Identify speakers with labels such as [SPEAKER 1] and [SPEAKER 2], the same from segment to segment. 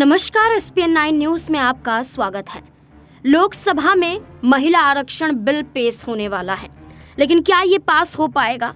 [SPEAKER 1] नमस्कार S P news में आपका स्वागत है लोकसभा में महिला आरक्षण बिल पेश होने वाला है लेकिन क्या ये पास हो पाएगा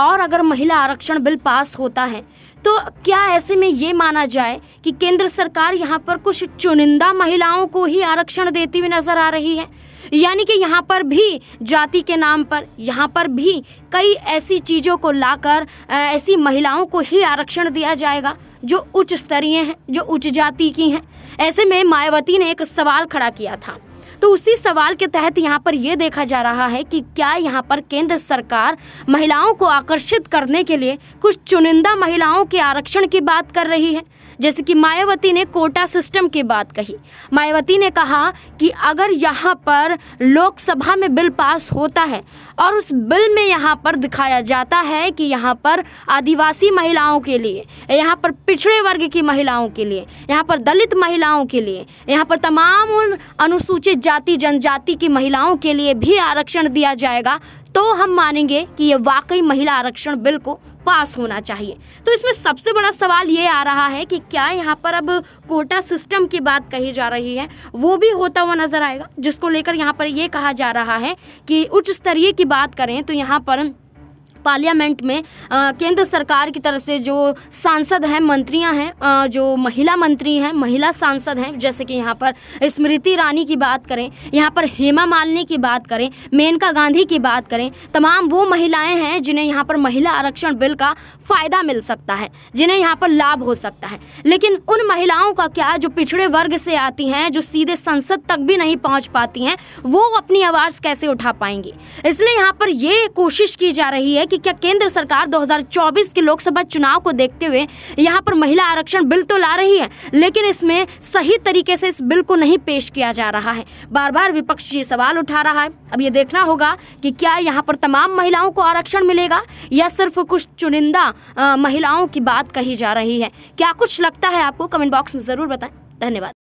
[SPEAKER 1] और अगर महिला आरक्षण बिल पास होता है तो क्या ऐसे में ये माना जाए कि केंद्र सरकार यहाँ पर कुछ चुनिंदा महिलाओं को ही आरक्षण देती हुई नजर आ रही है यानी कि यहाँ पर भी जाति के नाम पर यहाँ पर भी कई ऐसी चीज़ों को लाकर ऐसी महिलाओं को ही आरक्षण दिया जाएगा जो उच्च स्तरीय हैं जो उच्च जाति की हैं ऐसे में मायावती ने एक सवाल खड़ा किया था तो उसी सवाल के तहत यहाँ पर यह देखा जा रहा है कि क्या यहाँ पर केंद्र सरकार महिलाओं को आकर्षित करने के लिए कुछ चुनिंदा महिलाओं के आरक्षण की बात कर रही है जैसे कि मायावती ने कोटा सिस्टम की बात कही मायावती ने कहा कि अगर यहाँ पर लोकसभा में बिल पास होता है और उस बिल में यहाँ पर दिखाया जाता है कि यहाँ पर आदिवासी महिलाओं के लिए यहाँ पर पिछड़े वर्ग की महिलाओं के लिए यहाँ पर दलित महिलाओं के लिए यहाँ पर तमाम उन अनुसूचित जाति जनजाति की महिलाओं के लिए भी आरक्षण दिया जाएगा तो हम मानेंगे कि ये वाकई महिला आरक्षण बिल को पास होना चाहिए तो इसमें सबसे बड़ा सवाल ये आ रहा है कि क्या यहाँ पर अब कोटा सिस्टम की बात कही जा रही है वो भी होता हुआ नजर आएगा जिसको लेकर यहाँ पर ये कहा जा रहा है कि उच्च स्तरीय की बात करें तो यहाँ पर पार्लियामेंट में केंद्र सरकार की तरफ से जो सांसद हैं मंत्रियां हैं जो महिला मंत्री हैं महिला सांसद हैं जैसे कि यहाँ पर स्मृति ईरानी की बात करें यहाँ पर हेमा मालिनी की बात करें मेनका गांधी की बात करें तमाम वो महिलाएं हैं जिन्हें यहाँ पर महिला आरक्षण बिल का फ़ायदा मिल सकता है जिन्हें यहाँ पर लाभ हो सकता है लेकिन उन महिलाओं का क्या जो पिछड़े वर्ग से आती हैं जो सीधे संसद तक भी नहीं पहुँच पाती हैं वो अपनी आवाज़ कैसे उठा पाएंगी इसलिए यहाँ पर ये कोशिश की जा रही है कि कि क्या केंद्र सरकार 2024 के लोकसभा चुनाव को देखते हुए यहाँ पर महिला आरक्षण बिल तो ला रही है लेकिन इसमें सही तरीके से इस बिल को नहीं पेश किया जा रहा है बार बार विपक्ष ये सवाल उठा रहा है अब ये देखना होगा कि क्या यहाँ पर तमाम महिलाओं को आरक्षण मिलेगा या सिर्फ कुछ चुनिंदा महिलाओं की बात कही जा रही है क्या कुछ लगता है आपको कमेंट बॉक्स में ज़रूर बताएं धन्यवाद